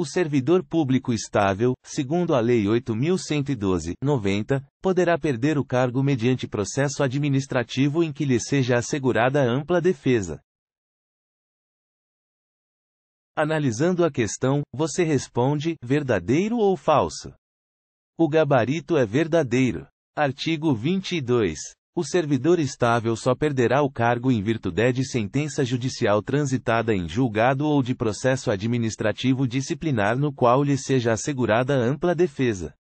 O servidor público estável, segundo a Lei 8.112-90, poderá perder o cargo mediante processo administrativo em que lhe seja assegurada ampla defesa. Analisando a questão, você responde: verdadeiro ou falso? O gabarito é verdadeiro. Artigo 22 o servidor estável só perderá o cargo em virtude de sentença judicial transitada em julgado ou de processo administrativo disciplinar no qual lhe seja assegurada ampla defesa.